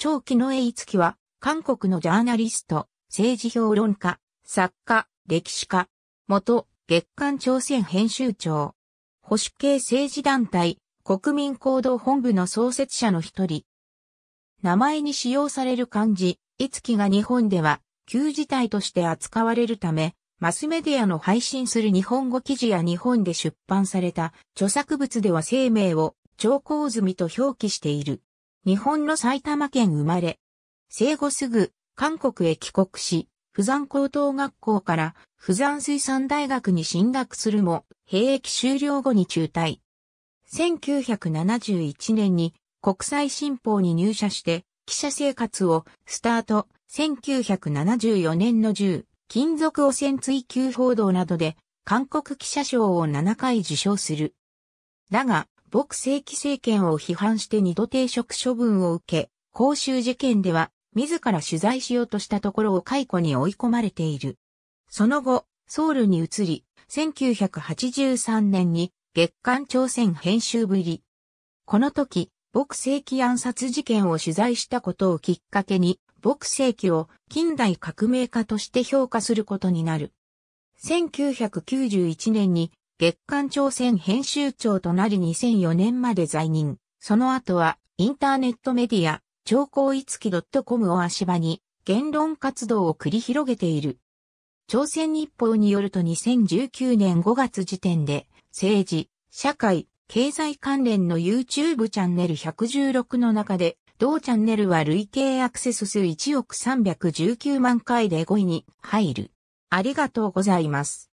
長期の栄きは、韓国のジャーナリスト、政治評論家、作家、歴史家、元、月刊朝鮮編集長、保守系政治団体、国民行動本部の創設者の一人。名前に使用される漢字、いつきが日本では、旧字体として扱われるため、マスメディアの配信する日本語記事や日本で出版された著作物では生命を超光済みと表記している。日本の埼玉県生まれ。生後すぐ、韓国へ帰国し、釜山高等学校から釜山水産大学に進学するも、兵役終了後に中退。1971年に国際新報に入社して記者生活をスタート。1974年の10、金属汚染追求報道などで韓国記者賞を7回受賞する。だが、牧政規政権を批判して二度停職処分を受け、公衆事件では自ら取材しようとしたところを解雇に追い込まれている。その後、ソウルに移り、1983年に月刊朝鮮編集ぶり。この時、牧政規暗殺事件を取材したことをきっかけに、牧政規を近代革命家として評価することになる。1991年に月刊朝鮮編集長となり2004年まで在任。その後は、インターネットメディア、超高いつき .com を足場に、言論活動を繰り広げている。朝鮮日報によると2019年5月時点で、政治、社会、経済関連の YouTube チャンネル116の中で、同チャンネルは累計アクセス数1億319万回で5位に入る。ありがとうございます。